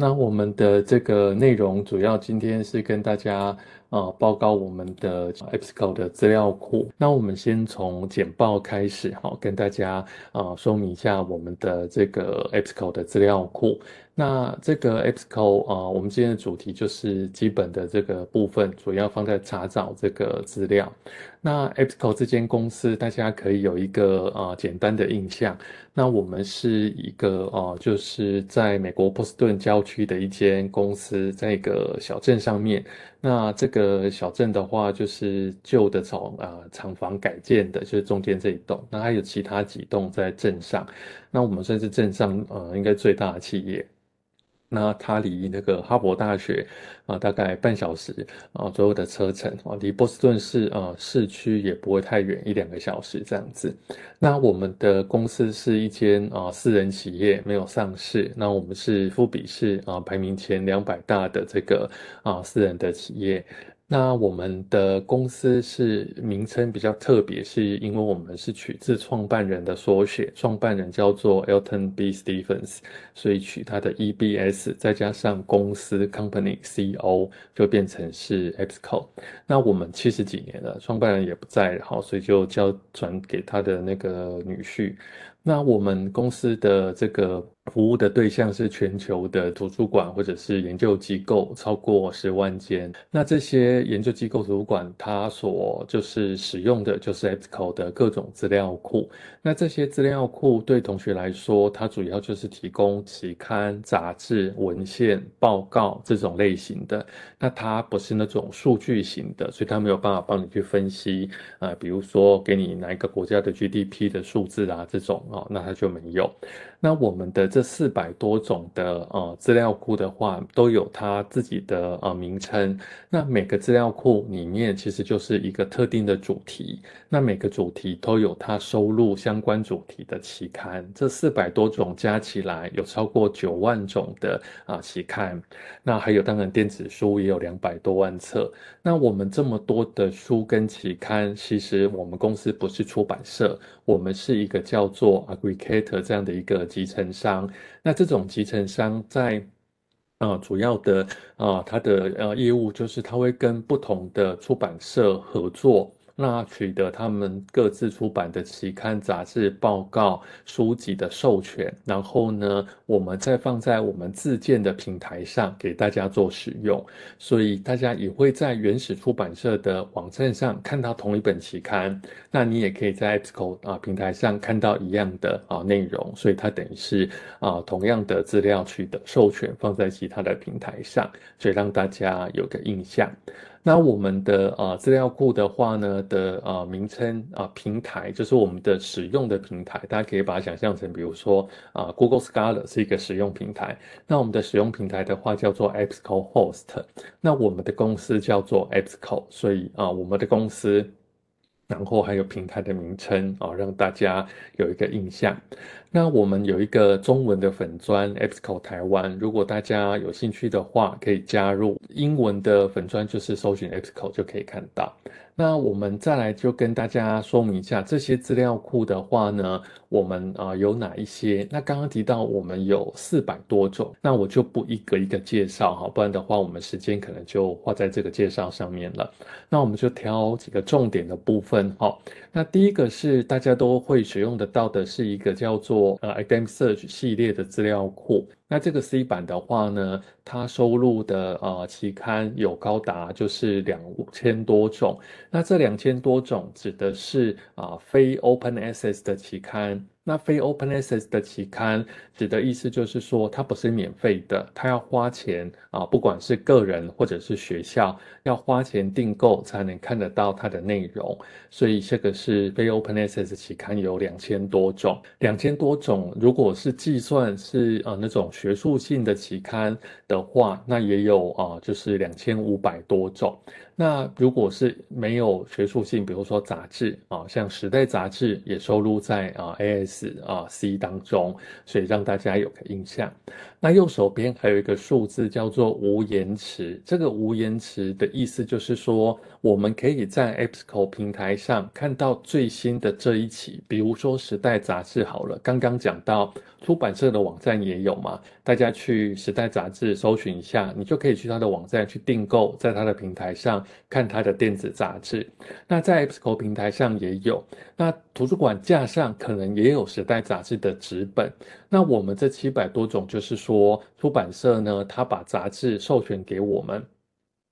那我们的这个内容主要今天是跟大家呃报告我们的 e p s c o 的资料库。那我们先从简报开始哈，跟大家啊说明一下我们的这个 e p s c o 的资料库。那这个 Epicor 啊，我们今天的主题就是基本的这个部分，主要放在查找这个资料。那 e p i c o 这间公司，大家可以有一个呃简单的印象。那我们是一个啊，就是在美国波士顿郊区的一间公司，在一个小镇上面。那这个小镇的话，就是旧的厂啊厂房改建的，就是中间这一栋。那还有其他几栋在镇上。那我们算是镇上呃应该最大的企业。那它离那个哈佛大学啊，大概半小时啊左右的车程啊，离波士顿市啊市区也不会太远，一两个小时这样子。那我们的公司是一间啊私人企业，没有上市。那我们是富比市啊排名前两百大的这个啊私人的企业。那我们的公司是名称比较特别，是因为我们是取自创办人的缩写，创办人叫做 Elton B. Stephens，所以取他的 E B S，再加上公司 Company C O，就变成是 XCO。那我们七十几年了，创办人也不在，然后所以就交转给他的那个女婿。那我们公司的这个。服务的对象是全球的图书馆或者是研究机构，超过十万间。那这些研究机构、图书馆，它所就是使用的就是 EBSCO 的各种资料库。那这些资料库对同学来说，它主要就是提供期刊、杂志、文献、报告这种类型的。那它不是那种数据型的，所以它没有办法帮你去分析啊，比如说给你哪一个国家的 GDP 的数字啊这种啊，那它就没有。那我们的这这四百多种的呃资料库的话，都有它自己的呃名称。那每个资料库里面其实就是一个特定的主题，那每个主题都有它收录相关主题的期刊。这四百多种加起来有超过九万种的啊期刊。那还有当然电子书也有两百多万册。那我们这么多的书跟期刊，其实我们公司不是出版社，我们是一个叫做 aggregator 这样的一个集成商。那这种集成商在啊主要的啊它的呃业务就是它会跟不同的出版社合作。那取得他们各自出版的期刊、杂志、报告、书籍的授权，然后呢，我们再放在我们自建的平台上给大家做使用。所以大家也会在原始出版社的网站上看到同一本期刊，那你也可以在 Apple 啊平台上看到一样的啊内容。所以它等于是啊同样的资料取得授权放在其他的平台上，所以让大家有个印象。那我们的啊资料库的话呢的啊名称啊平台就是我们的使用的平台，大家可以把它想象成，比如说啊 Google Scholar 是一个使用平台，那我们的使用平台的话叫做 Exco Host，那我们的公司叫做 Exco，所以啊我们的公司，然后还有平台的名称啊，让大家有一个印象。那我们有一个中文的粉砖 e x c o 台湾，如果大家有兴趣的话，可以加入。英文的粉砖就是搜寻 e x c o 就可以看到。那我们再来就跟大家说明一下，这些资料库的话呢，我们啊有哪一些？那刚刚提到我们有四百多种，那我就不一个一个介绍哈，不然的话我们时间可能就花在这个介绍上面了。那我们就挑几个重点的部分哈。那第一个是大家都会使用得到的是一个叫做。我 i a d a m s Search 系列的资料库。那这个 C 版的话呢，它收录的啊期刊有高达就是两千多种。那这两千多种指的是啊非 Open Access 的期刊。那非 Open Access 的期刊指的意思就是说它不是免费的，它要花钱啊，不管是个人或者是学校要花钱订购才能看得到它的内容。所以这个是非 Open Access 期刊有两千多种。两千多种如果是计算是啊那种。学术性的期刊的话，那也有啊，就是两千五百多种。那如果是没有学术性，比如说杂志啊，像《时代》杂志也收录在啊 A S 啊 C 当中，所以让大家有个印象。那右手边还有一个数字叫做无延迟，这个无延迟的意思就是说，我们可以在 App s c o e 平台上看到最新的这一期，比如说《时代》杂志好了，刚刚讲到出版社的网站也有嘛。大家去《时代》杂志搜寻一下，你就可以去它的网站去订购，在它的平台上看它的电子杂志。那在 XCO 平台上也有，那图书馆架上可能也有《时代》杂志的纸本。那我们这七百多种，就是说出版社呢，他把杂志授权给我们。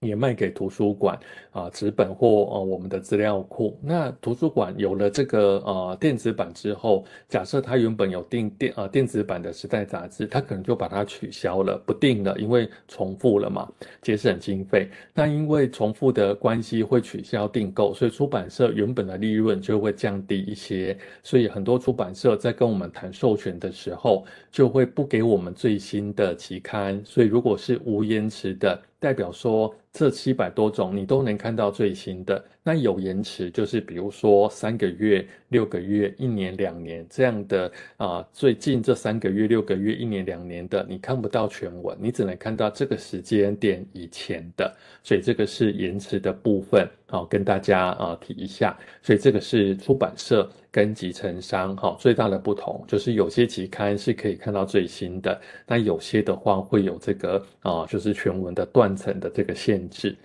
也卖给图书馆啊，纸本或呃我们的资料库。那图书馆有了这个呃电子版之后，假设它原本有订电啊电子版的时代杂志，它可能就把它取消了，不定了，因为重复了嘛，节省经费。那因为重复的关系会取消订购，所以出版社原本的利润就会降低一些。所以很多出版社在跟我们谈授权的时候，就会不给我们最新的期刊。所以如果是无延迟的。代表说，这七百多种你都能看到最新的。那有延迟，就是比如说三个月、六个月、一年、两年这样的啊，最近这三个月、六个月、一年、两年的，你看不到全文，你只能看到这个时间点以前的，所以这个是延迟的部分，好跟大家啊提一下。所以这个是出版社跟集成商哈最大的不同，就是有些期刊是可以看到最新的，那有些的话会有这个啊，就是全文的断层的这个限制。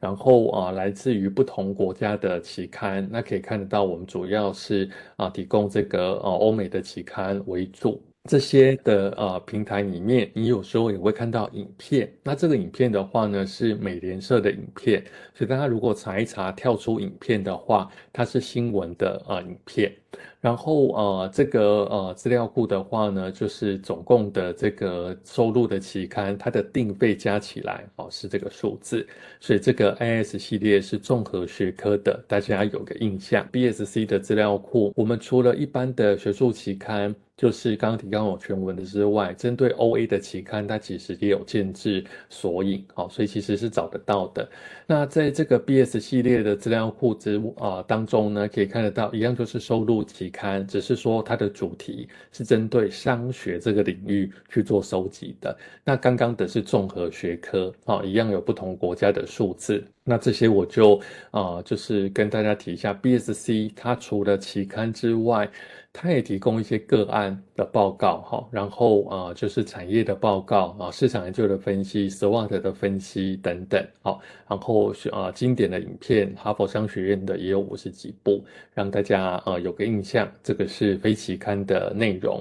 然后啊，来自于不同国家的期刊，那可以看得到，我们主要是啊提供这个呃欧美的期刊为主。这些的呃平台里面，你有时候也会看到影片。那这个影片的话呢，是美联社的影片，所以大家如果查一查跳出影片的话，它是新闻的呃影片。然后呃，这个呃资料库的话呢，就是总共的这个收录的期刊，它的定费加起来哦是这个数字。所以这个 A S 系列是综合学科的，大家有个印象。B S C 的资料库，我们除了一般的学术期刊，就是刚刚提到有全文的之外，针对 O A 的期刊，它其实也有建制索引哦，所以其实是找得到的。那在这个 B S 系列的资料库之啊当中呢，可以看得到一样就是收录。期刊只是说它的主题是针对商学这个领域去做收集的。那刚刚的是综合学科啊，一样有不同国家的数字。那这些我就啊，就是跟大家提一下，BSC 它除了期刊之外。他也提供一些个案的报告，哈，然后啊，就是产业的报告啊，市场研究的分析，SWOT 的分析等等，好，然后是啊经典的影片，哈佛商学院的也有五十几部，让大家呃有个印象。这个是非期刊的内容。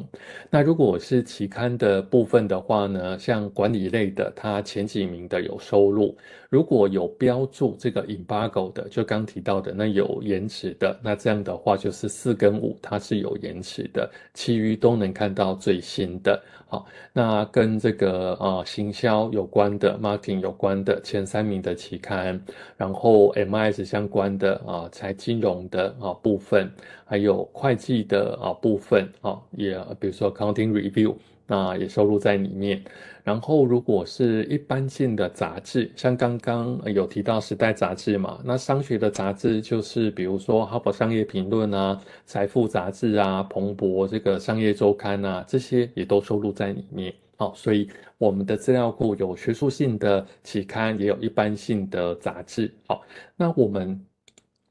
那如果是期刊的部分的话呢，像管理类的，它前几名的有收入；如果有标注这个 embargo 的，就刚提到的，那有延迟的，那这样的话就是四跟五它是有延迟的，其余都能看到最新的。好，那跟这个啊行销有关的，marketing 有关的前三名的期刊，然后 MIS 相关的啊财金融的啊部分，还有会计的啊部分啊也，比如说 Accounting Review，那也收录在里面。然后，如果是一般性的杂志，像刚刚有提到《时代》杂志嘛，那商学的杂志就是，比如说《哈佛商业评论》啊，《财富》杂志啊，《彭博》这个《商业周刊》啊，这些也都收录在里面。好，所以我们的资料库有学术性的期刊，也有一般性的杂志。好，那我们。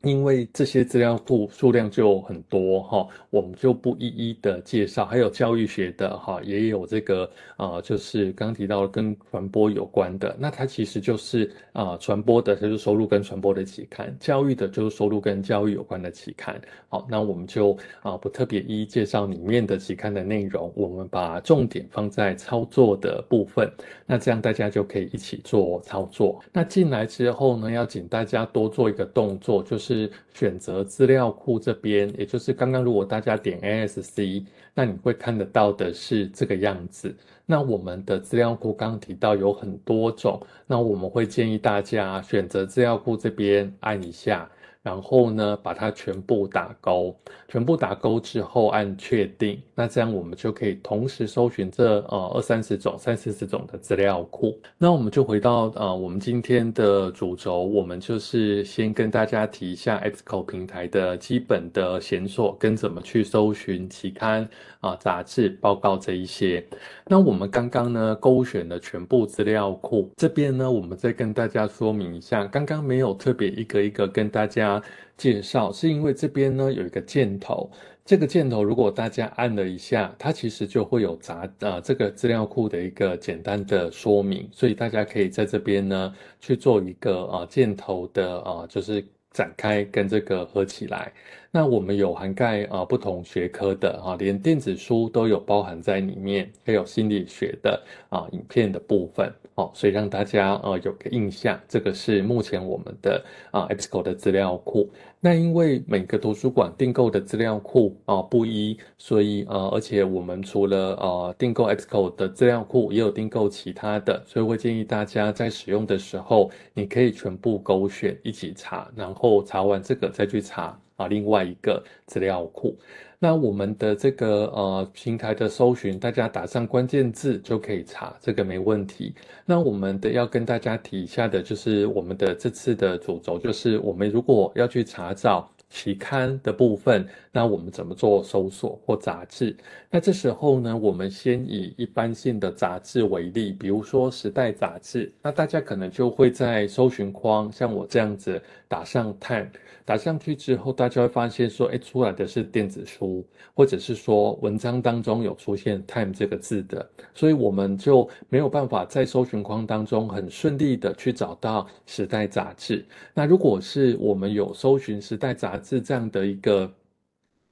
因为这些资料库数量就很多哈，我们就不一一的介绍。还有教育学的哈，也有这个啊，就是刚提到跟传播有关的，那它其实就是啊传播的，就是收入跟传播的期刊；教育的就是收入跟教育有关的期刊。好，那我们就啊不特别一一介绍里面的期刊的内容，我们把重点放在操作的部分。那这样大家就可以一起做操作。那进来之后呢，要请大家多做一个动作，就是。是选择资料库这边，也就是刚刚如果大家点 A S C，那你会看得到的是这个样子。那我们的资料库刚刚提到有很多种，那我们会建议大家选择资料库这边按一下。然后呢，把它全部打勾，全部打勾之后按确定，那这样我们就可以同时搜寻这呃二三十种、三四十种的资料库。那我们就回到呃我们今天的主轴，我们就是先跟大家提一下 EBSCO 平台的基本的线索跟怎么去搜寻期刊啊、杂志、报告这一些。那我们刚刚呢勾选了全部资料库，这边呢我们再跟大家说明一下，刚刚没有特别一个一个跟大家。啊，介绍是因为这边呢有一个箭头，这个箭头如果大家按了一下，它其实就会有杂啊这个资料库的一个简单的说明，所以大家可以在这边呢去做一个啊箭头的啊就是展开跟这个合起来。那我们有涵盖啊不同学科的啊，连电子书都有包含在里面，还有心理学的啊影片的部分，好，所以让大家呃有个印象，这个是目前我们的啊 Exco 的资料库。那因为每个图书馆订购的资料库啊不一，所以呃而且我们除了呃订购 Exco 的资料库，也有订购其他的，所以会建议大家在使用的时候，你可以全部勾选一起查，然后查完这个再去查。啊，另外一个资料库，那我们的这个呃平台的搜寻，大家打上关键字就可以查，这个没问题。那我们的要跟大家提一下的，就是我们的这次的主轴，就是我们如果要去查找。期刊的部分，那我们怎么做搜索或杂志？那这时候呢，我们先以一般性的杂志为例，比如说《时代》杂志。那大家可能就会在搜寻框像我这样子打上 time，打上去之后，大家会发现说，哎，出来的是电子书，或者是说文章当中有出现 time 这个字的，所以我们就没有办法在搜寻框当中很顺利的去找到《时代》杂志。那如果是我们有搜寻《时代》杂，是这样的一个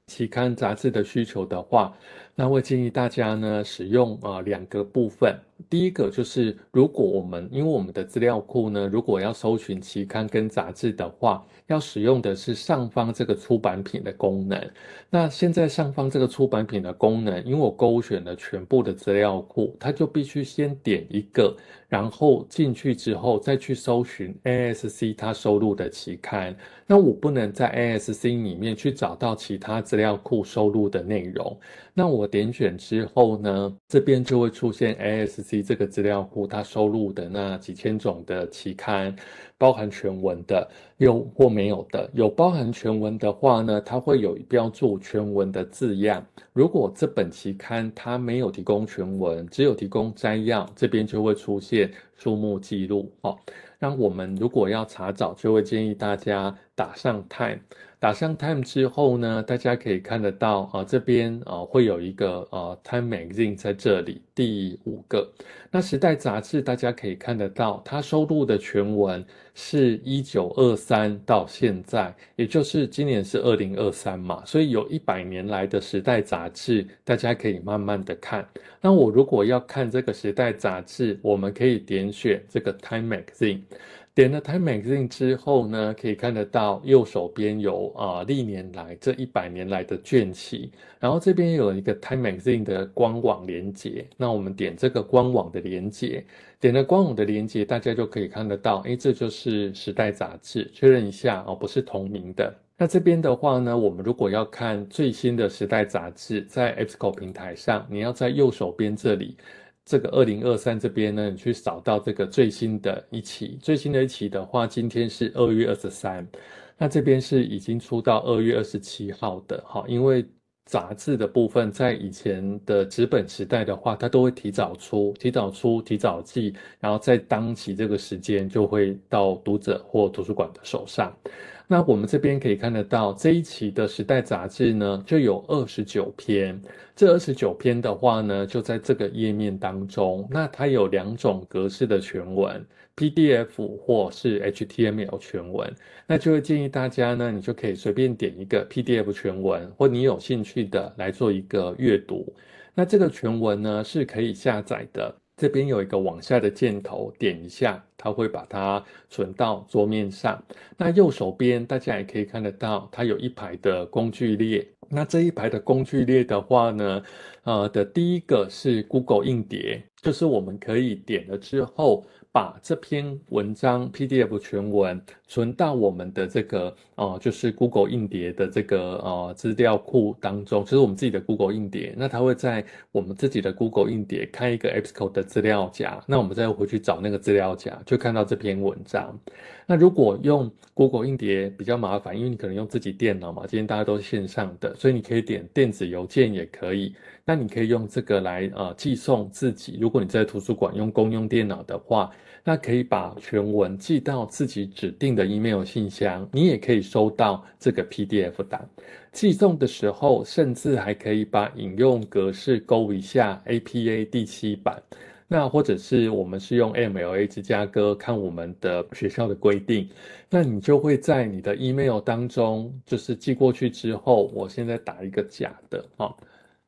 期刊杂志的需求的话，那会建议大家呢使用啊两个部分。第一个就是，如果我们因为我们的资料库呢，如果要搜寻期刊跟杂志的话，要使用的是上方这个出版品的功能。那现在上方这个出版品的功能，因为我勾选了全部的资料库，它就必须先点一个。然后进去之后，再去搜寻 ASC 它收录的期刊。那我不能在 ASC 里面去找到其他资料库收录的内容。那我点选之后呢，这边就会出现 ASC 这个资料库它收录的那几千种的期刊，包含全文的。有或没有的，有包含全文的话呢，它会有标注全文的字样。如果这本期刊它没有提供全文，只有提供摘要，这边就会出现书目记录哦。那我们如果要查找，就会建议大家打上 time。打上 time 之后呢，大家可以看得到啊，这边啊会有一个啊 time magazine 在这里第五个，那时代杂志大家可以看得到，它收录的全文是一九二三到现在，也就是今年是二零二三嘛，所以有一百年来的时代杂志，大家可以慢慢的看。那我如果要看这个时代杂志，我们可以点选这个 time magazine。点了 Time Magazine 之后呢，可以看得到右手边有啊历年来这一百年来的卷期，然后这边有一个 Time Magazine 的官网连接，那我们点这个官网的连接，点了官网的连接，大家就可以看得到，诶，这就是《时代》杂志，确认一下哦，不是同名的。那这边的话呢，我们如果要看最新的《时代》杂志，在 Apple 平台上，你要在右手边这里。这个二零二三这边呢，你去找到这个最新的一期，最新的一期的话，今天是二月二十三，那这边是已经出到二月二十七号的哈，因为杂志的部分在以前的纸本时代的话，它都会提早出，提早出，提早寄，然后在当期这个时间就会到读者或图书馆的手上。那我们这边可以看得到这一期的时代杂志呢，就有二十九篇。这二十九篇的话呢，就在这个页面当中。那它有两种格式的全文，PDF 或是 HTML 全文。那就会建议大家呢，你就可以随便点一个 PDF 全文，或你有兴趣的来做一个阅读。那这个全文呢，是可以下载的。这边有一个往下的箭头，点一下，它会把它存到桌面上。那右手边大家也可以看得到，它有一排的工具列。那这一排的工具列的话呢？呃的第一个是 Google 硬碟，就是我们可以点了之后，把这篇文章 PDF 全文存到我们的这个哦，就是 Google 硬碟的这个呃资料库当中，就是我们自己的 Google 硬碟。那它会在我们自己的 Google 硬碟开一个 Appsco 的资料夹，那我们再回去找那个资料夹，就看到这篇文章。那如果用 Google 硬碟比较麻烦，因为你可能用自己电脑嘛，今天大家都线上的，所以你可以点电子邮件也可以。那你可以用这个来呃寄送自己。如果你在图书馆用公用电脑的话，那可以把全文寄到自己指定的 email 信箱。你也可以收到这个 PDF 档。寄送的时候，甚至还可以把引用格式勾一下 APA 第七版。那或者是我们是用 MLA 芝加哥，看我们的学校的规定。那你就会在你的 email 当中，就是寄过去之后，我现在打一个假的啊。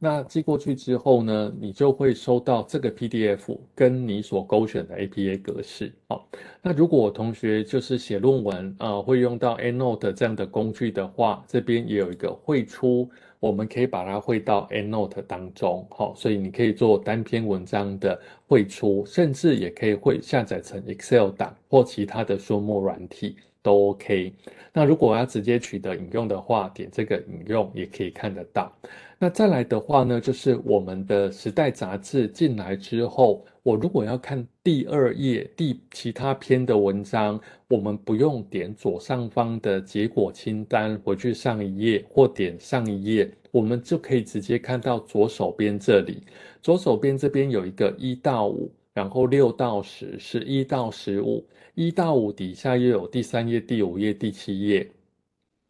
那寄过去之后呢，你就会收到这个 PDF 跟你所勾选的 APA 格式。好，那如果同学就是写论文啊，会用到 EndNote 这样的工具的话，这边也有一个汇出，我们可以把它汇到 EndNote 当中。好，所以你可以做单篇文章的汇出，甚至也可以会下载成 Excel 档或其他的书目软体。都 OK。那如果要直接取得引用的话，点这个引用也可以看得到。那再来的话呢，就是我们的时代杂志进来之后，我如果要看第二页第其他篇的文章，我们不用点左上方的结果清单回去上一页或点上一页，我们就可以直接看到左手边这里，左手边这边有一个一到五，然后六到十是一到十五。一到五底下又有第三页、第五页、第七页。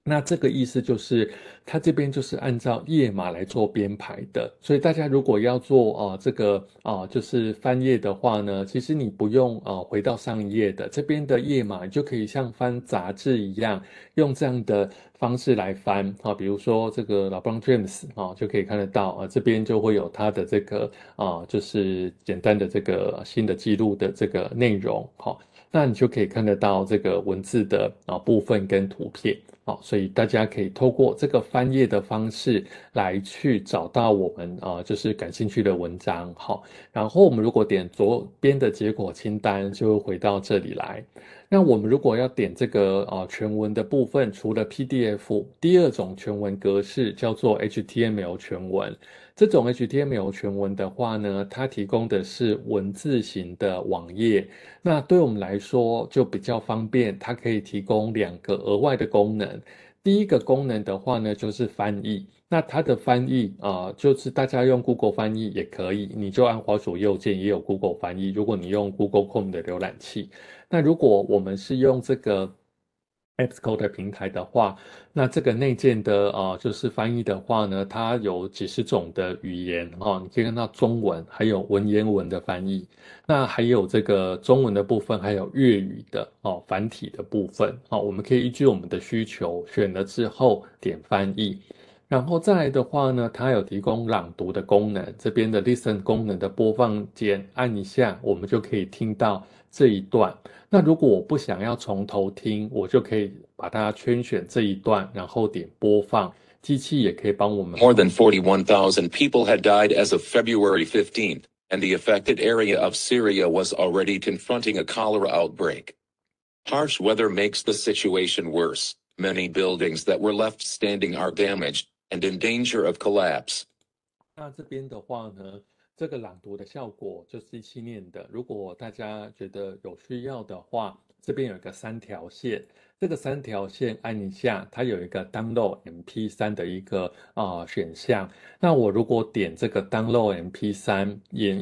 那这个意思就是，它这边就是按照页码来做编排的。所以大家如果要做啊，这个啊，就是翻页的话呢，其实你不用啊，回到上一页的这边的页码就可以像翻杂志一样，用这样的方式来翻啊。比如说这个老帮 Dreams 啊，就可以看得到啊，这边就会有它的这个啊，就是简单的这个新的记录的这个内容，好。那你就可以看得到这个文字的啊部分跟图片好，所以大家可以透过这个翻页的方式来去找到我们啊就是感兴趣的文章好，然后我们如果点左边的结果清单就会回到这里来，那我们如果要点这个啊全文的部分，除了 PDF，第二种全文格式叫做 HTML 全文。这种 HTML 全文的话呢，它提供的是文字型的网页。那对我们来说就比较方便，它可以提供两个额外的功能。第一个功能的话呢，就是翻译。那它的翻译啊，就是大家用 Google 翻译也可以，你就按滑鼠右键也有 Google 翻译。如果你用 Google 控的浏览器，那如果我们是用这个。a p p s c o d e 平台的话，那这个内建的啊，就是翻译的话呢，它有几十种的语言哦，你可以看到中文，还有文言文的翻译，那还有这个中文的部分，还有粤语的哦，繁体的部分哦，我们可以依据我们的需求选了之后点翻译。然后再来的话呢，它有提供朗读的功能，这边的 Listen 功能的播放键按一下，我们就可以听到这一段。那如果我不想要从头听，我就可以把它圈选这一段，然后点播放。机器也可以帮我们。More than forty-one thousand people had died as of February fifteenth, and the affected area of Syria was already confronting a cholera outbreak. Harsh weather makes the situation worse. Many buildings that were left standing are damaged, 那这边的话呢，这个朗读的效果就是一七年的。如果大家觉得有需要的话，这边有一个三条线，这个三条线按一下，它有一个 download MP3 的一个啊选项。那我如果点这个 download MP3，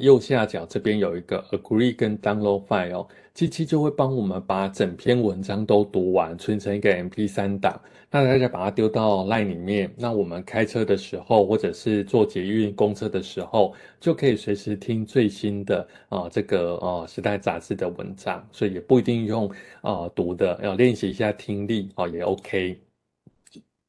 右下角这边有一个 agree 跟 download file。七七就会帮我们把整篇文章都读完，存成一个 M P 三档。那大家把它丢到 LINE 里面，那我们开车的时候或者是坐捷运、公车的时候，就可以随时听最新的啊，这个啊，时代杂志的文章。所以也不一定用啊，读的要练习一下听力啊，也 OK。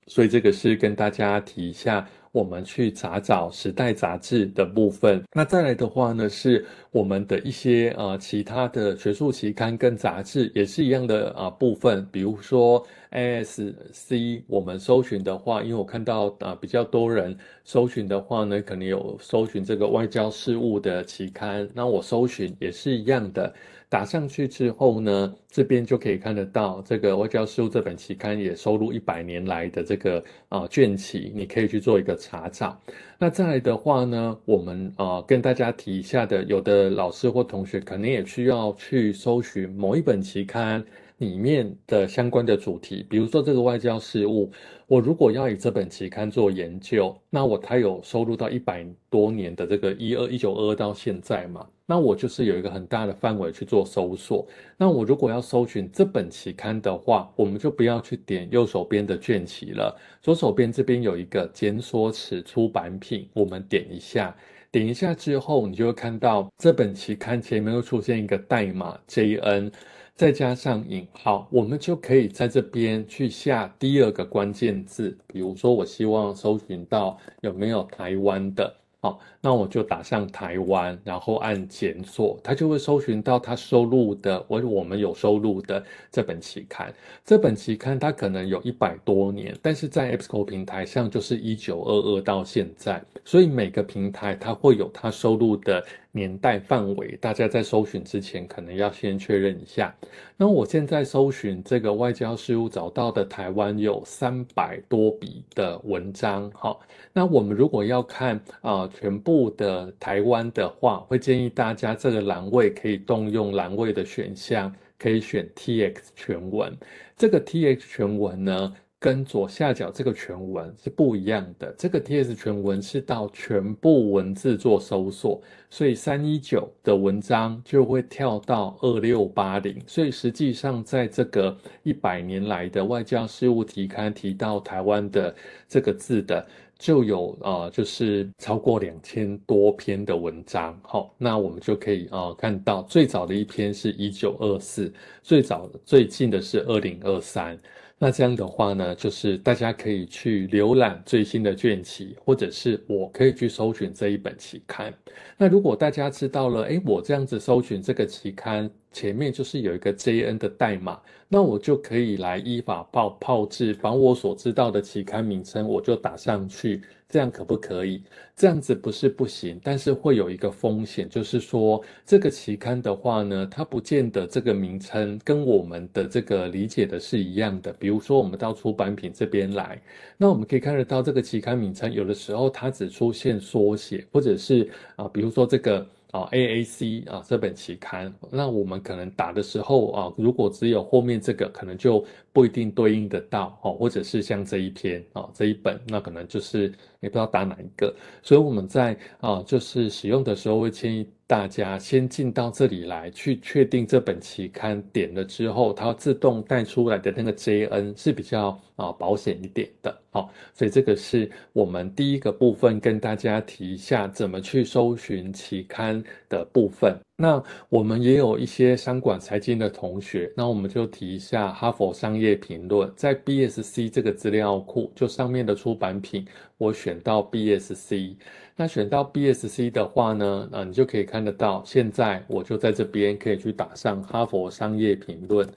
所以这个是跟大家提一下。我们去查找《时代》杂志的部分，那再来的话呢，是我们的一些呃其他的学术期刊跟杂志也是一样的啊部分，比如说 A S C，我们搜寻的话，因为我看到啊比较多人搜寻的话呢，可能有搜寻这个外交事务的期刊，那我搜寻也是一样的。打上去之后呢，这边就可以看得到这个《外交事务》这本期刊也收录一百年来的这个啊卷期，你可以去做一个查找。那再来的话呢，我们啊跟大家提一下的，有的老师或同学可能也需要去搜寻某一本期刊里面的相关的主题，比如说这个《外交事务》，我如果要以这本期刊做研究，那我它有收录到一百多年的这个一二一九二二到现在嘛？那我就是有一个很大的范围去做搜索。那我如果要搜寻这本期刊的话，我们就不要去点右手边的卷期了，左手边这边有一个检索词出版品，我们点一下，点一下之后，你就会看到这本期刊前面会出现一个代码 JN，再加上引号，我们就可以在这边去下第二个关键字，比如说我希望搜寻到有没有台湾的。好，那我就打上台湾，然后按检索，它就会搜寻到它收录的我我们有收录的这本期刊。这本期刊它可能有一百多年，但是在 EBSCO 平台上就是一九二二到现在，所以每个平台它会有它收录的。年代范围，大家在搜寻之前可能要先确认一下。那我现在搜寻这个外交事务，找到的台湾有三百多笔的文章。哈。那我们如果要看啊全部的台湾的话，会建议大家这个栏位可以动用栏位的选项，可以选 T X 全文。这个 T X 全文呢？跟左下角这个全文是不一样的。这个 T S 全文是到全部文字做搜索，所以三一九的文章就会跳到二六八零。所以实际上，在这个一百年来的《外交事务》提刊提到台湾的这个字的，就有啊，就是超过两千多篇的文章。好，那我们就可以啊看到最早的一篇是一九二四，最早最近的是二零二三。那这样的话呢，就是大家可以去浏览最新的卷期，或者是我可以去搜寻这一本期刊。那如果大家知道了，诶，我这样子搜寻这个期刊，前面就是有一个 JN 的代码，那我就可以来依法报报制，把我所知道的期刊名称，我就打上去。这样可不可以？这样子不是不行，但是会有一个风险，就是说这个期刊的话呢，它不见得这个名称跟我们的这个理解的是一样的。比如说，我们到出版品这边来，那我们可以看得到这个期刊名称，有的时候它只出现缩写，或者是啊，比如说这个。啊，AAC 啊，这本期刊，那我们可能打的时候啊，如果只有后面这个，可能就不一定对应得到哦，或者是像这一篇啊，这一本，那可能就是也不知道打哪一个，所以我们在啊，就是使用的时候会建议。大家先进到这里来，去确定这本期刊点了之后，它自动带出来的那个 JN 是比较啊保险一点的，好，所以这个是我们第一个部分跟大家提一下，怎么去搜寻期刊的部分。那我们也有一些商管财经的同学，那我们就提一下《哈佛商业评论》在 BSC 这个资料库，就上面的出版品，我选到 BSC，那选到 BSC 的话呢，啊，你就可以看得到，现在我就在这边可以去打上《哈佛商业评论》，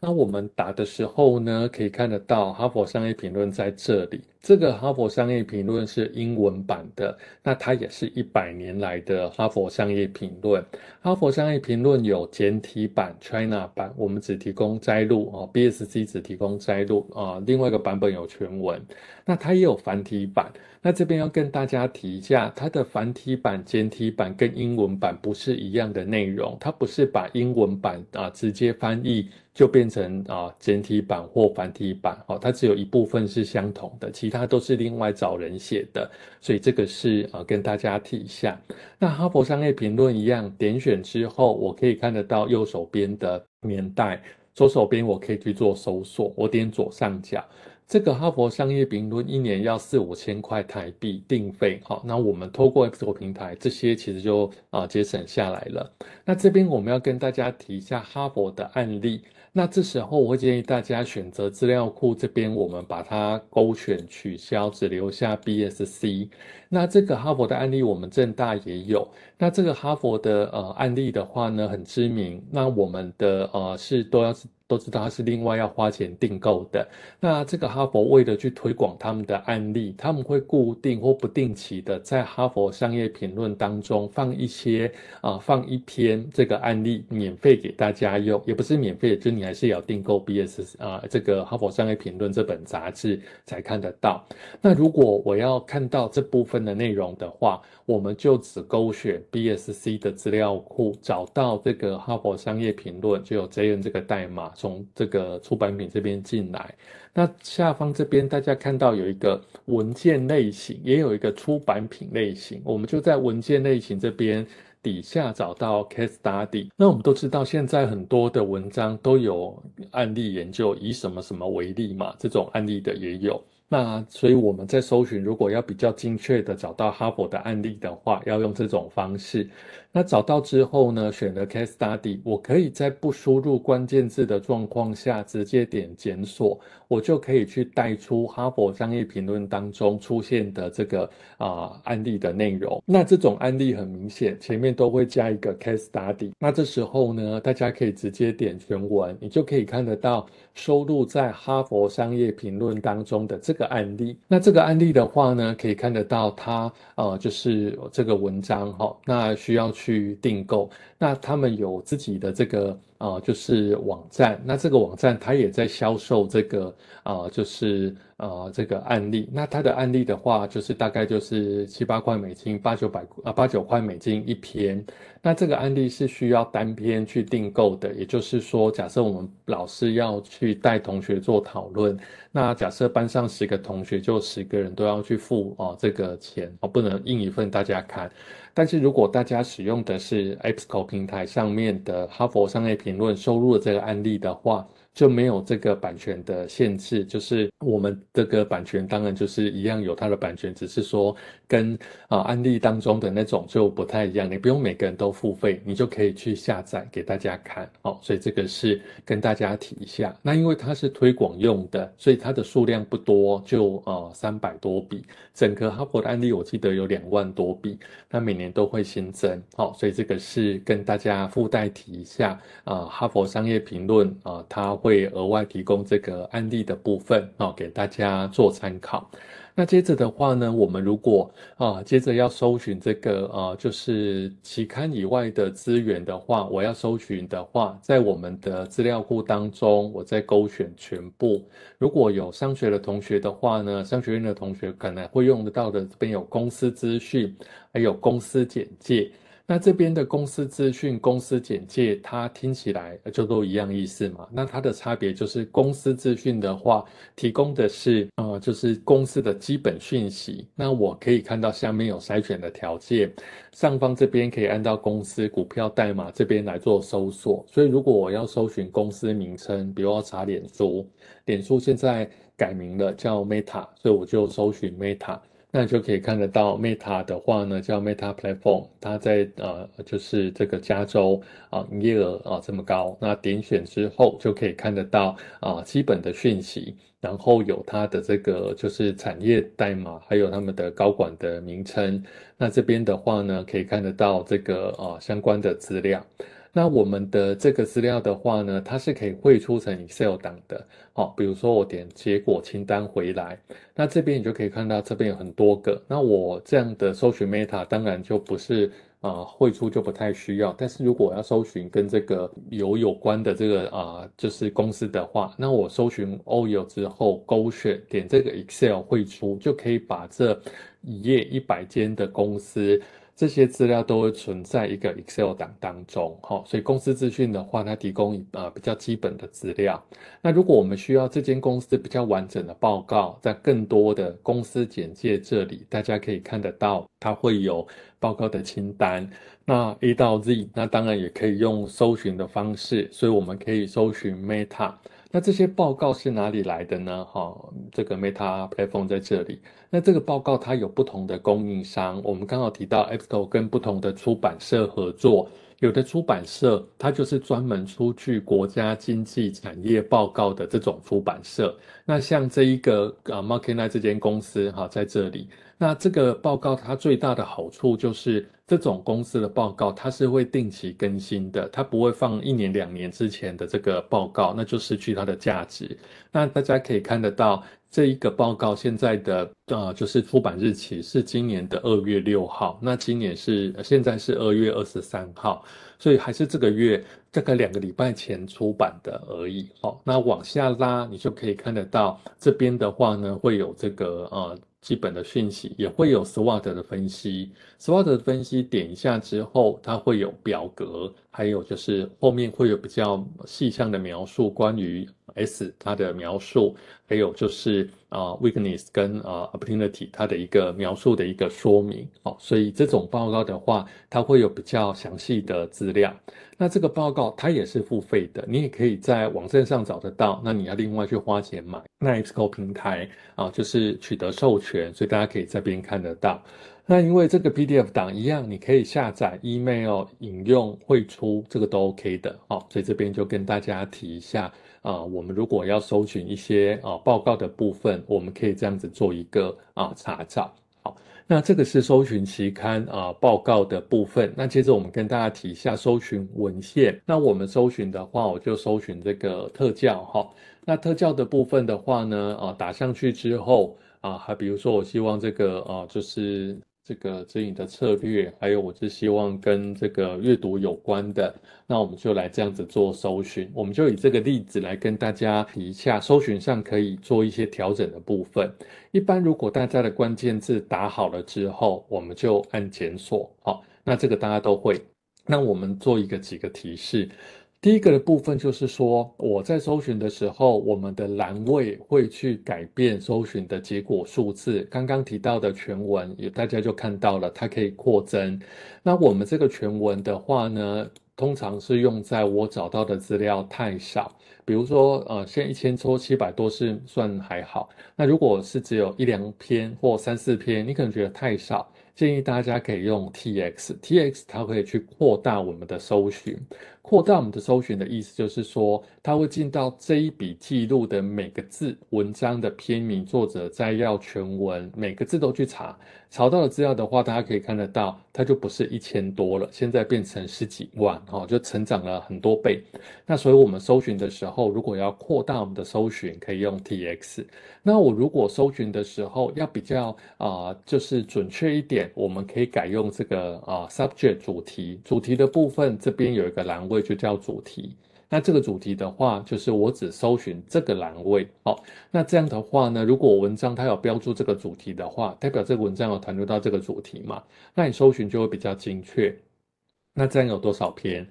那我们打的时候呢，可以看得到《哈佛商业评论》在这里。这个《哈佛商业评论》是英文版的，那它也是一百年来的《哈佛商业评论》。《哈佛商业评论》有简体版、China 版，我们只提供摘录啊。BSC 只提供摘录啊，另外一个版本有全文。那它也有繁体版。那这边要跟大家提一下，它的繁体版、简体版跟英文版不是一样的内容，它不是把英文版啊直接翻译就变成啊简体版或繁体版哦，它只有一部分是相同的，其它都是另外找人写的，所以这个是呃跟大家提一下。那哈佛商业评论一样，点选之后，我可以看得到右手边的年代，左手边我可以去做搜索。我点左上角，这个哈佛商业评论一年要四五千块台币定费。好，那我们透过 X 果平台，这些其实就啊节省下来了。那这边我们要跟大家提一下哈佛的案例。那这时候我会建议大家选择资料库这边，我们把它勾选取消，只留下 BSC。那这个哈佛的案例，我们正大也有。那这个哈佛的呃案例的话呢，很知名。那我们的呃是都要。都知道它是另外要花钱订购的。那这个哈佛为了去推广他们的案例，他们会固定或不定期的在哈佛商业评论当中放一些啊，放一篇这个案例免费给大家用，也不是免费，就你还是要订购 BSC 啊这个哈佛商业评论这本杂志才看得到。那如果我要看到这部分的内容的话，我们就只勾选 BSC 的资料库，找到这个哈佛商业评论就有 JN 这个代码。从这个出版品这边进来，那下方这边大家看到有一个文件类型，也有一个出版品类型，我们就在文件类型这边底下找到 case study。那我们都知道，现在很多的文章都有案例研究，以什么什么为例嘛，这种案例的也有。那所以我们在搜寻，如果要比较精确的找到哈佛的案例的话，要用这种方式。那找到之后呢，选了 case study，我可以在不输入关键字的状况下，直接点检索，我就可以去带出哈佛商业评论当中出现的这个啊案例的内容。那这种案例很明显，前面都会加一个 case study。那这时候呢，大家可以直接点全文，你就可以看得到收录在哈佛商业评论当中的这。这个案例，那这个案例的话呢，可以看得到它，呃，就是这个文章哈，那需要去订购。那他们有自己的这个啊，就是网站。那这个网站它也在销售这个啊，就是啊这个案例。那它的案例的话，就是大概就是七八块美金，八九百啊八九块美金一篇。那这个案例是需要单篇去订购的。也就是说，假设我们老师要去带同学做讨论，那假设班上十个同学，就十个人都要去付啊这个钱，啊不能印一份大家看。但是如果大家使用的是 a p p c o 平台上面的《哈佛商业评论》收录的这个案例的话，就没有这个版权的限制，就是我们这个版权当然就是一样有它的版权，只是说跟啊案例当中的那种就不太一样，你不用每个人都付费，你就可以去下载给大家看，哦。所以这个是跟大家提一下。那因为它是推广用的，所以它的数量不多，就呃三百多笔。整个哈佛的案例我记得有两万多笔，那每年都会新增，好，所以这个是跟大家附带提一下啊，哈佛商业评论啊，它。会额外提供这个案例的部分啊，给大家做参考。那接着的话呢，我们如果啊，接着要搜寻这个啊，就是期刊以外的资源的话，我要搜寻的话，在我们的资料库当中，我再勾选全部。如果有商学的同学的话呢，商学院的同学可能会用得到的，这边有公司资讯，还有公司简介。那这边的公司资讯、公司简介，它听起来就都一样意思嘛？那它的差别就是公司资讯的话，提供的是啊，就是公司的基本讯息。那我可以看到下面有筛选的条件，上方这边可以按照公司股票代码这边来做搜索。所以如果我要搜寻公司名称，比如要查脸书，脸书现在改名了，叫 Meta，所以我就搜寻 Meta。那就可以看得到，Meta 的话呢叫 Meta Platform，它在呃就是这个加州啊营业额啊这么高。那点选之后就可以看得到啊基本的讯息，然后有它的这个就是产业代码，还有他们的高管的名称。那这边的话呢可以看得到这个啊相关的资料。那我们的这个资料的话呢，它是可以汇出成 Excel 档的。好，比如说我点结果清单回来，那这边你就可以看到这边有很多个。那我这样的搜寻 Meta 当然就不是啊汇出就不太需要，但是如果我要搜寻跟这个有有关的这个啊就是公司的话，那我搜寻 Oil 之后勾选点这个 Excel 汇出，就可以把这一页一百间的公司。这些资料都会存在一个 Excel 档当中，好，所以公司资讯的话，它提供呃比较基本的资料。那如果我们需要这间公司比较完整的报告，在更多的公司简介这里，大家可以看得到，它会有报告的清单。那 A 到 Z，那当然也可以用搜寻的方式，所以我们可以搜寻 Meta。那这些报告是哪里来的呢？哈，这个 Meta Platform 在这里。那这个报告它有不同的供应商，我们刚好提到 e x a o 跟不同的出版社合作，有的出版社它就是专门出具国家经济产业报告的这种出版社。那像这一个啊 McKinsey 这间公司哈，在这里，那这个报告它最大的好处就是。这种公司的报告，它是会定期更新的，它不会放一年、两年之前的这个报告，那就失去它的价值。那大家可以看得到，这一个报告现在的呃，就是出版日期是今年的二月六号，那今年是现在是二月二十三号，所以还是这个月大概两个礼拜前出版的而已。好，那往下拉，你就可以看得到这边的话呢，会有这个呃。基本的讯息也会有 SWOT 的分析，SWOT 的分析点一下之后，它会有表格。还有就是后面会有比较细项的描述，关于 S 它的描述，还有就是啊 weakness 跟啊 o r t i n i t y 它的一个描述的一个说明哦，所以这种报告的话，它会有比较详细的资料。那这个报告它也是付费的，你也可以在网站上找得到，那你要另外去花钱买。那 Expo 平台啊，就是取得授权，所以大家可以在边看得到。那因为这个 PDF 档一样，你可以下载、email 引用、汇出，这个都 OK 的哦。所以这边就跟大家提一下啊，我们如果要搜寻一些啊报告的部分，我们可以这样子做一个啊查找。好，那这个是搜寻期刊啊报告的部分。那接着我们跟大家提一下搜寻文献。那我们搜寻的话，我就搜寻这个特教哈。那特教的部分的话呢，啊打上去之后啊，还比如说我希望这个啊就是。这个指引的策略，还有我是希望跟这个阅读有关的，那我们就来这样子做搜寻，我们就以这个例子来跟大家提一下，搜寻上可以做一些调整的部分。一般如果大家的关键字打好了之后，我们就按检索，好，那这个大家都会。那我们做一个几个提示。第一个的部分就是说，我在搜寻的时候，我们的栏位会去改变搜寻的结果数字。刚刚提到的全文，也大家就看到了，它可以扩增。那我们这个全文的话呢，通常是用在我找到的资料太少，比如说，呃，在一千抽七百多是算还好。那如果是只有一两篇或三四篇，你可能觉得太少，建议大家可以用 TX，TX 它可以去扩大我们的搜寻。扩大我们的搜寻的意思就是说，它会进到这一笔记录的每个字、文章的篇名、作者摘要、全文，每个字都去查。查到了资料的话，大家可以看得到，它就不是一千多了，现在变成十几万，哦，就成长了很多倍。那所以我们搜寻的时候，如果要扩大我们的搜寻，可以用 T X。那我如果搜寻的时候要比较啊，就是准确一点，我们可以改用这个啊 subject 主题，主题的部分这边有一个栏位。位就叫主题，那这个主题的话，就是我只搜寻这个栏位，好，那这样的话呢，如果文章它有标注这个主题的话，代表这个文章有谈论到这个主题嘛，那你搜寻就会比较精确。那这样有多少篇？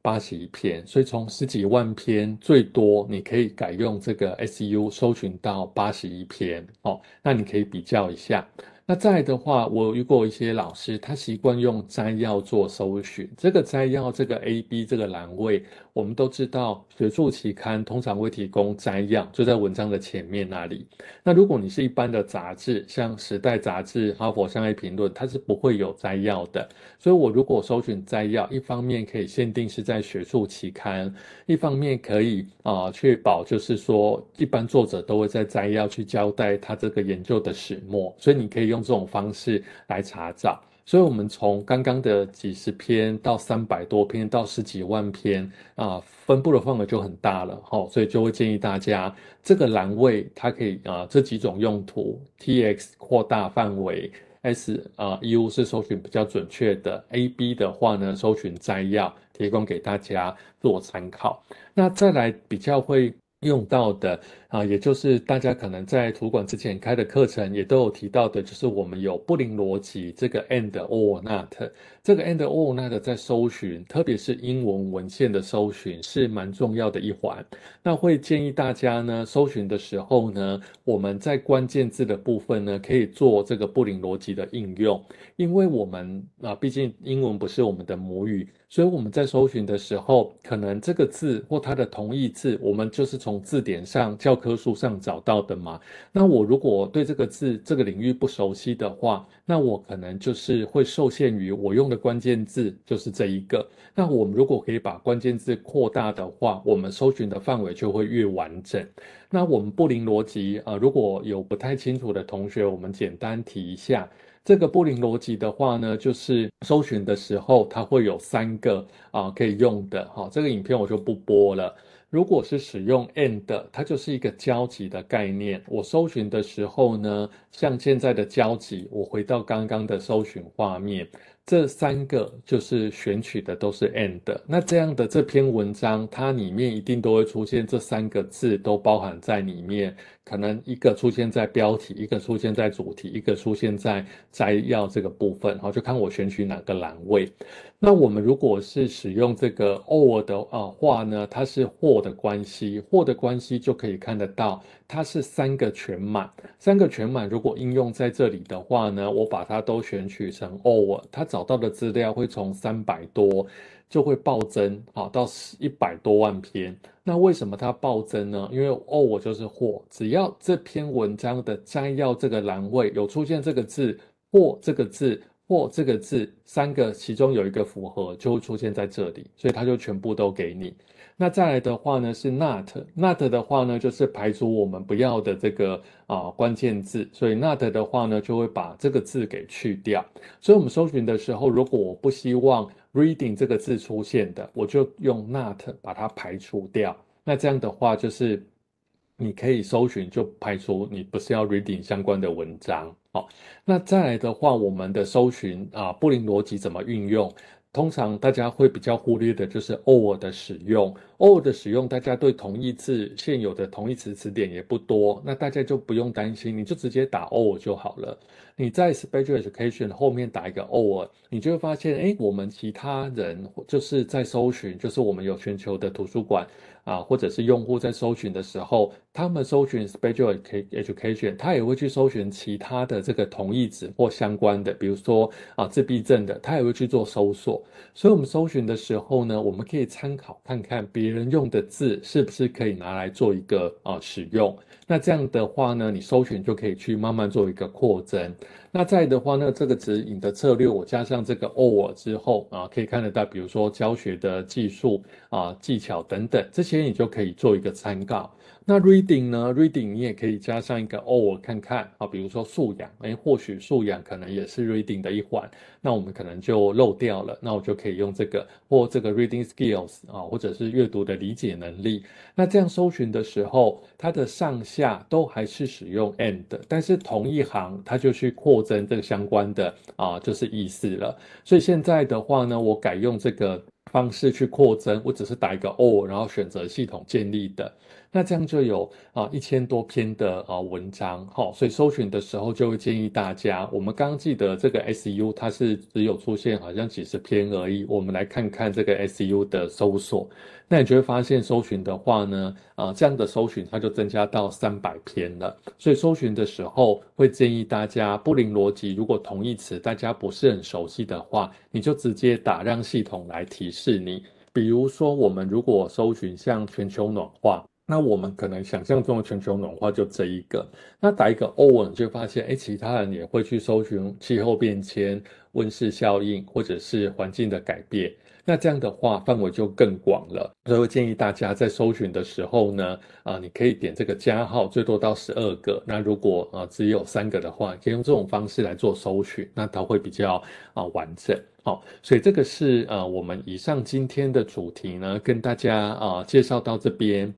八十一篇，所以从十几万篇最多，你可以改用这个 SU 搜寻到八十一篇，哦，那你可以比较一下。那在的话，我如果一些老师，他习惯用摘要做搜寻。这个摘要，这个 A B 这个栏位，我们都知道，学术期刊通常会提供摘要，就在文章的前面那里。那如果你是一般的杂志，像《时代》杂志、《哈佛商业评论》，它是不会有摘要的。所以我如果搜寻摘要，一方面可以限定是在学术期刊，一方面可以啊确保，就是说一般作者都会在摘要去交代他这个研究的始末。所以你可以用。用这种方式来查找，所以我们从刚刚的几十篇到三百多篇到十几万篇啊，分布的范围就很大了。哦。所以就会建议大家这个栏位它可以啊，这几种用途：T X 扩大范围，S 啊 U 是搜寻比较准确的，A B 的话呢，搜寻摘要提供给大家做参考。那再来比较会。用到的啊，也就是大家可能在图书馆之前开的课程也都有提到的，就是我们有布林逻辑这个 and or not，这个 and or not 在搜寻，特别是英文文献的搜寻是蛮重要的一环。那会建议大家呢，搜寻的时候呢，我们在关键字的部分呢，可以做这个布林逻辑的应用，因为我们啊，毕竟英文不是我们的母语。所以我们在搜寻的时候，可能这个字或它的同义字，我们就是从字典上、教科书上找到的嘛。那我如果对这个字这个领域不熟悉的话，那我可能就是会受限于我用的关键字就是这一个。那我们如果可以把关键字扩大的话，我们搜寻的范围就会越完整。那我们布林逻辑啊，如果有不太清楚的同学，我们简单提一下。这个布林逻辑的话呢，就是搜寻的时候它会有三个啊可以用的哈。这个影片我就不播了。如果是使用 and，它就是一个交集的概念。我搜寻的时候呢，像现在的交集，我回到刚刚的搜寻画面，这三个就是选取的都是 and。那这样的这篇文章，它里面一定都会出现这三个字，都包含在里面。可能一个出现在标题，一个出现在主题，一个出现在摘要这个部分，好，就看我选取哪个栏位。那我们如果是使用这个 OR 的啊话呢，它是或的关系，或的关系就可以看得到它是三个全满。三个全满如果应用在这里的话呢，我把它都选取成 OR，它找到的资料会从三百多。就会暴增，好到一百多万篇。那为什么它暴增呢？因为哦，我就是“货”，只要这篇文章的摘要这个栏位有出现这个字“货”这个字“或这个字三个，其中有一个符合，就会出现在这里，所以它就全部都给你。那再来的话呢是 “not”，“not” 的话呢就是排除我们不要的这个啊关键字，所以 “not” 的话呢就会把这个字给去掉。所以我们搜寻的时候，如果我不希望 reading 这个字出现的，我就用 not 把它排除掉。那这样的话，就是你可以搜寻就排除，你不是要 reading 相关的文章。好，那再来的话，我们的搜寻啊，布林逻辑怎么运用？通常大家会比较忽略的就是 or 的使用。or 的使用，大家对同义字现有的同义词词典也不多，那大家就不用担心，你就直接打 or 就好了。你在 special education 后面打一个 over，你就会发现，哎，我们其他人就是在搜寻，就是我们有全球的图书馆啊，或者是用户在搜寻的时候，他们搜寻 special education，他也会去搜寻其他的这个同义词或相关的，比如说啊自闭症的，他也会去做搜索。所以，我们搜寻的时候呢，我们可以参考看看别人用的字是不是可以拿来做一个啊使用。那这样的话呢，你搜寻就可以去慢慢做一个扩增。那在的话呢，这个指引的策略我加上这个 over 之后啊，可以看得到，比如说教学的技术啊、技巧等等，这些你就可以做一个参考。那 reading 呢？reading 你也可以加上一个 a l 看看啊，比如说素养，哎，或许素养可能也是 reading 的一环，那我们可能就漏掉了，那我就可以用这个或这个 reading skills 啊，或者是阅读的理解能力。那这样搜寻的时候，它的上下都还是使用 and，但是同一行它就去扩增这个相关的啊，就是意思了。所以现在的话呢，我改用这个。方式去扩增，我只是打一个 O，然后选择系统建立的，那这样就有啊一千多篇的啊文章，好，所以搜寻的时候就会建议大家。我们刚记得这个 SU 它是只有出现好像几十篇而已，我们来看看这个 SU 的搜索，那你就会发现搜寻的话呢。啊，这样的搜寻它就增加到三百篇了。所以搜寻的时候会建议大家不灵逻辑。如果同义词大家不是很熟悉的话，你就直接打让系统来提示你。比如说，我们如果搜寻像全球暖化，那我们可能想象中的全球暖化就这一个。那打一个 “own” 就发现，哎，其他人也会去搜寻气候变迁、温室效应或者是环境的改变。那这样的话范围就更广了，所以建议大家在搜寻的时候呢，啊，你可以点这个加号，最多到十二个。那如果啊只有三个的话，可以用这种方式来做搜寻，那它会比较啊完整。好，所以这个是呃我们以上今天的主题呢，跟大家啊介绍到这边。